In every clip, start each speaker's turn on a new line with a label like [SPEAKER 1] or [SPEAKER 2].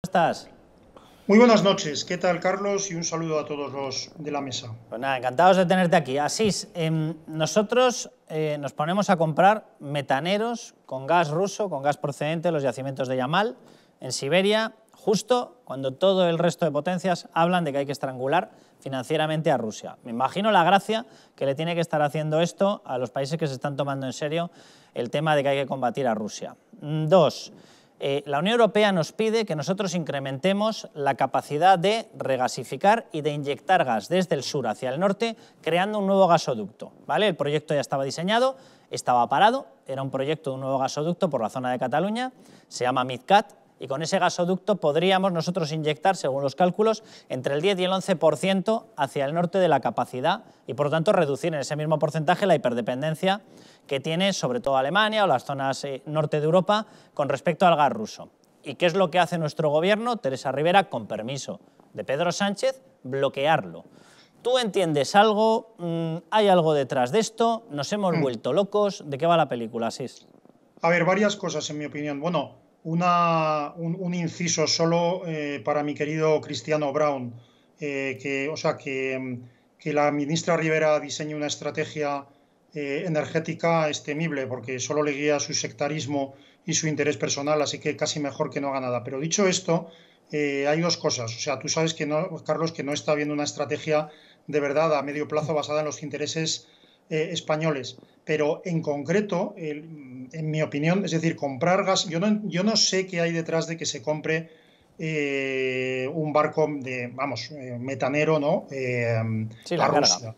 [SPEAKER 1] ¿Cómo estás? Muy buenas noches. ¿Qué tal, Carlos? Y un saludo a todos los de la mesa. Pues nada, encantados de tenerte aquí. Asís, em, nosotros eh, nos ponemos a comprar metaneros con gas ruso, con gas procedente de los yacimientos de Yamal, en Siberia, justo cuando todo el resto de potencias hablan de que hay que estrangular financieramente a Rusia. Me imagino la gracia que le tiene que estar haciendo esto a los países que se están tomando en serio el tema de que hay que combatir a Rusia. Mm, dos, eh, la Unión Europea nos pide que nosotros incrementemos la capacidad de regasificar y de inyectar gas desde el sur hacia el norte, creando un nuevo gasoducto. ¿vale? El proyecto ya estaba diseñado, estaba parado, era un proyecto de un nuevo gasoducto por la zona de Cataluña, se llama MidCat, y con ese gasoducto podríamos nosotros inyectar, según los cálculos, entre el 10 y el 11% hacia el norte de la capacidad y, por lo tanto, reducir en ese mismo porcentaje la hiperdependencia que tiene sobre todo Alemania o las zonas eh, norte de Europa con respecto al gas ruso. ¿Y qué es lo que hace nuestro gobierno, Teresa Rivera, con permiso de Pedro Sánchez? Bloquearlo. ¿Tú entiendes algo? Mm, ¿Hay algo detrás de esto? ¿Nos hemos hmm. vuelto locos? ¿De qué va la película, Sis?
[SPEAKER 2] A ver, varias cosas en mi opinión. Bueno, una, un, inciso solo eh, para mi querido Cristiano Brown. Eh, que, o sea, que, mm, que la ministra Rivera diseñe una estrategia eh, energética es temible porque solo le guía su sectarismo y su interés personal, así que casi mejor que no haga nada. Pero dicho esto, eh, hay dos cosas. O sea, tú sabes que no, Carlos, que no está viendo una estrategia de verdad a medio plazo basada en los intereses eh, españoles. Pero en concreto, en mi opinión, es decir, comprar gas, yo no, yo no sé qué hay detrás de que se compre un barco de, vamos, metanero, ¿no? Sí, la Rusia.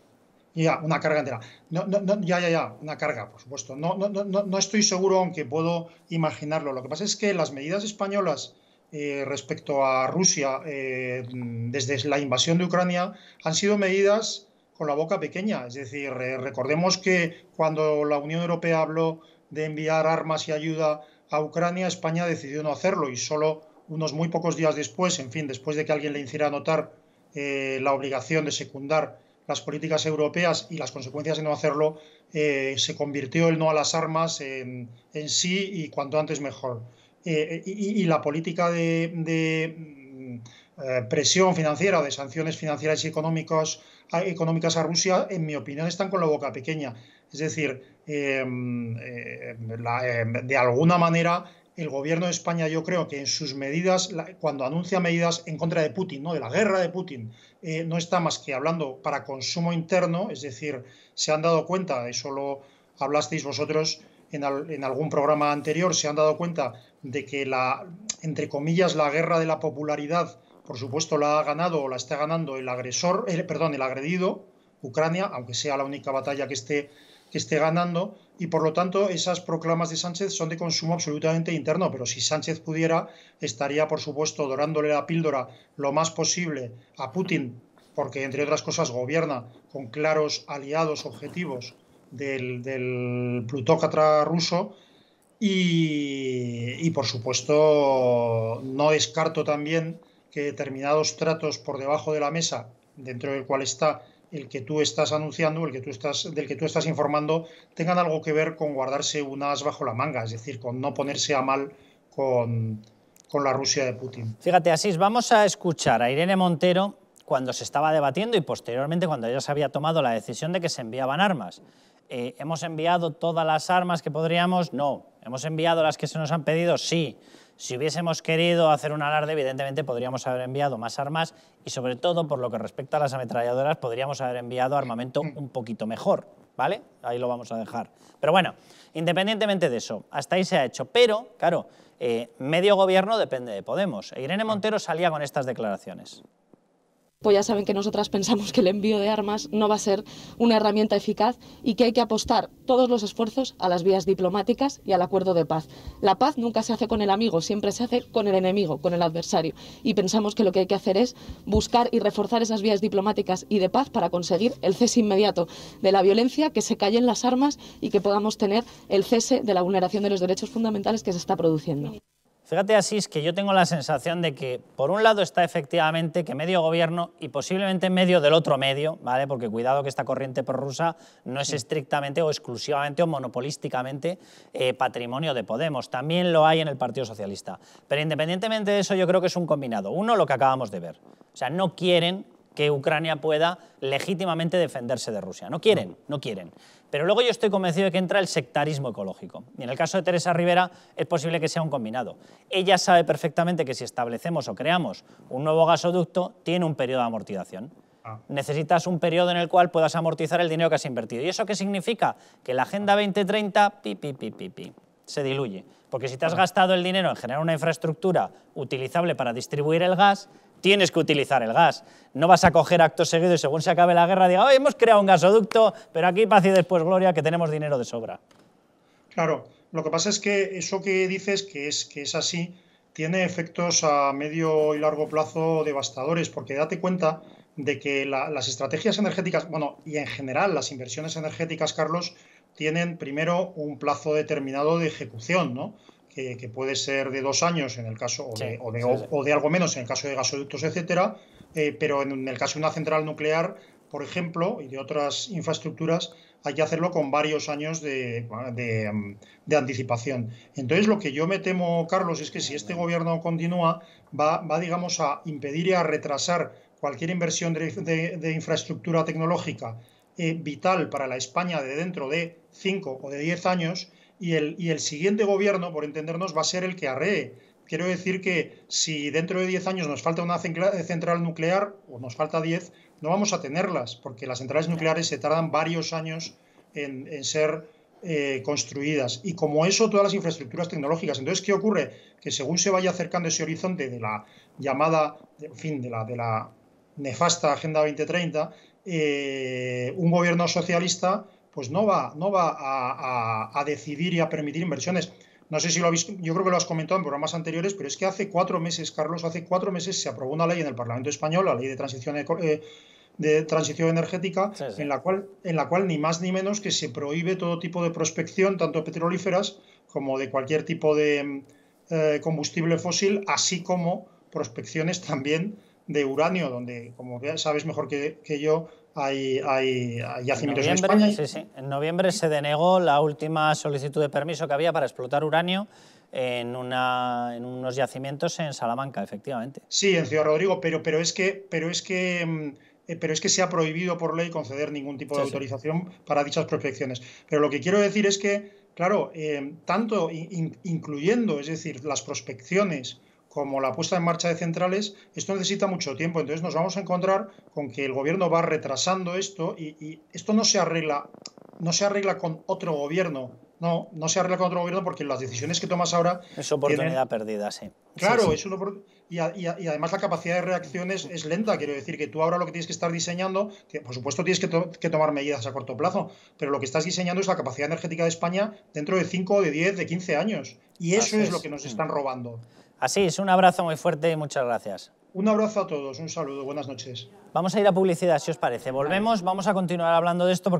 [SPEAKER 2] Ya, una carga entera. No, no, ya, ya, ya, una carga, por supuesto. No, no, no, no estoy seguro, aunque puedo imaginarlo. Lo que pasa es que las medidas españolas eh, respecto a Rusia eh, desde la invasión de Ucrania han sido medidas con la boca pequeña. Es decir, recordemos que cuando la Unión Europea habló de enviar armas y ayuda a Ucrania, España decidió no hacerlo y solo unos muy pocos días después, en fin, después de que alguien le hiciera notar eh, la obligación de secundar las políticas europeas y las consecuencias de no hacerlo, eh, se convirtió el no a las armas en, sí y cuanto antes mejor. Eh, y, la política de, mm, eh, presión financiera de sanciones financieras y económicas, a Rusia, en mi opinión, están con la boca pequeña. Es decir, mm, de alguna manera el gobierno de España, yo creo que en sus medidas, cuando anuncia medidas en contra de Putin, ¿no? de la guerra de Putin, eh, no está más que hablando para consumo interno, es decir, se han dado cuenta, eso lo hablasteis vosotros en, algún programa anterior, se han dado cuenta de que la, entre comillas, la guerra de la popularidad, por supuesto, la ha ganado o la está ganando el agresor, eh, perdón, el agredido, Ucrania, aunque sea la única batalla que esté, que esté ganando, y por lo tanto esas proclamas de Sánchez son de consumo absolutamente interno, pero si Sánchez pudiera, estaría por supuesto dorándole la píldora lo más posible a Putin, porque entre otras cosas gobierna con claros aliados objetivos del, del plutócrata ruso. Y, y por supuesto no descarto también que determinados tratos por debajo de la mesa, dentro del cual está el que tú estás anunciando, el que tú estás, del que tú estás informando, tengan algo que ver con guardarse unas
[SPEAKER 1] bajo la manga, es decir, con no ponerse a mal con, con la Rusia de Putin. Fíjate, Asís, vamos a escuchar a Irene Montero cuando se estaba debatiendo y posteriormente cuando ella se había tomado la decisión de que se enviaban armas. Eh, ¿hemos enviado todas las armas que podríamos? No. ¿Hemos enviado las que se nos han pedido? Sí. Si hubiésemos querido hacer un alarde, evidentemente podríamos haber enviado más armas y sobre todo, por lo que respecta a las ametralladoras, podríamos haber enviado armamento mm. un poquito mejor, ¿vale? Ahí lo vamos a dejar. Pero bueno, independientemente de eso, hasta ahí se ha hecho. Pero, claro, eh, medio gobierno depende de Podemos. E Irene Montero salía con estas declaraciones
[SPEAKER 2] pues ya saben que nosotras pensamos que el envío de armas no va a ser una herramienta eficaz y que hay que apostar todos los esfuerzos a las vías diplomáticas y al acuerdo de paz. La paz nunca se hace con el amigo, siempre se hace con el enemigo, con el adversario. Y pensamos que lo que hay que hacer es buscar y reforzar esas vías diplomáticas y de paz para conseguir el cese inmediato de la violencia, que se callen las armas y que podamos tener el cese de la vulneración de los derechos fundamentales que se está produciendo.
[SPEAKER 1] Fíjate, es que yo tengo la sensación de que, por un lado, está efectivamente que medio gobierno y posiblemente medio del otro medio, ¿vale? Porque cuidado que esta corriente prorrusa no es estrictamente o exclusivamente o monopolísticamente eh, patrimonio de Podemos. También lo hay en el Partido Socialista. Pero independientemente de eso, yo creo que es un combinado. Uno, lo que acabamos de ver. O sea, no quieren que Ucrania pueda legítimamente defenderse de Rusia. No quieren, no quieren. Pero luego yo estoy convencido de que entra el sectarismo ecológico. Y en el caso de Teresa Rivera es posible que sea un combinado. Ella sabe perfectamente que si establecemos o creamos un nuevo gasoducto, tiene un periodo de amortización. Ah. Necesitas un periodo en el cual puedas amortizar el dinero que has invertido. ¿Y eso qué significa? Que la Agenda 2030, ah. pi, pi, pi, se diluye. Porque si te has ah. gastado el dinero en generar una infraestructura utilizable para distribuir el gas, tienes que utilizar el gas. No vas a coger actos seguidos y según se acabe la guerra diga, hemos creado un gasoducto, pero aquí paz y después gloria, que tenemos dinero de sobra. Claro,
[SPEAKER 2] lo que pasa es que eso que dices que es, que es así tiene efectos a medio y largo plazo devastadores, porque date cuenta de que las estrategias energéticas, bueno, y en general las inversiones energéticas, Carlos, tienen primero un plazo determinado de ejecución, ¿no? que, puede ser de dos años en el caso, o, de, o, de, O, de, algo menos en el caso de gasoductos, etcétera, eh, pero en el caso de una central nuclear, por ejemplo, y de otras infraestructuras, hay que hacerlo con varios años de, mm, de, anticipación. Entonces, lo que yo me temo, Carlos, es que si este gobierno continúa, va, va digamos, a impedir y a retrasar cualquier inversión de, infraestructura tecnológica eh, vital para la España de dentro de cinco o de diez años y el, siguiente gobierno, por entendernos, va a ser el que arree. Quiero decir que si dentro de 10 años nos falta una central nuclear, o nos falta 10, no vamos a tenerlas, porque las centrales nucleares se tardan varios años en, ser eh, construidas. Y como eso, todas las infraestructuras tecnológicas. Entonces, ¿qué ocurre? Que según se vaya acercando ese horizonte de la llamada, en fin, de la, de la nefasta Agenda 2030, eh, un gobierno socialista pues no va, no va a, a, decidir y a permitir inversiones. No sé si lo habéis, yo creo que lo has comentado en programas anteriores, pero es que hace cuatro meses, Carlos, hace cuatro meses se aprobó una ley en el Parlamento Español, la ley de transición, eh, de transición energética, En, la cual, en la cual ni más ni menos que se prohíbe todo tipo de prospección, tanto petrolíferas como de cualquier tipo de mm, eh, combustible fósil, así como prospecciones también de uranio, donde, como sabes mejor que, yo, hay,
[SPEAKER 1] hay, yacimientos en, España. En noviembre se denegó la última solicitud de permiso que había para explotar uranio en, una, en unos yacimientos en Salamanca, efectivamente.
[SPEAKER 2] Sí, en Ciudad Rodrigo, pero, pero es que... Pero es que mm, eh, pero es que se ha prohibido por ley conceder ningún tipo de autorización para dichas prospecciones. Pero lo que quiero decir es que, claro, eh, tanto incluyendo, es decir, las prospecciones como la puesta en marcha de centrales, esto necesita mucho tiempo. Entonces nos vamos a encontrar con que el gobierno va retrasando esto y, esto no se arregla, no se arregla con otro gobierno. No, no se arregla con otro gobierno porque las decisiones que tomas ahora. Es oportunidad
[SPEAKER 1] perdida, sí. Claro, es
[SPEAKER 2] una y, y, además la capacidad de reacción es, lenta. Quiero decir que tú ahora lo que tienes que estar diseñando, que por supuesto tienes que, tomar medidas a corto plazo, pero lo que estás diseñando es la capacidad energética de España dentro de 5, de
[SPEAKER 1] 10, de 15 años. Y eso es lo que nos mm. están robando. Así es, un abrazo muy fuerte y muchas gracias. Un abrazo a todos, un saludo, buenas noches. Vamos a ir a publicidad, si os parece. Volvemos, vamos a continuar hablando de esto porque...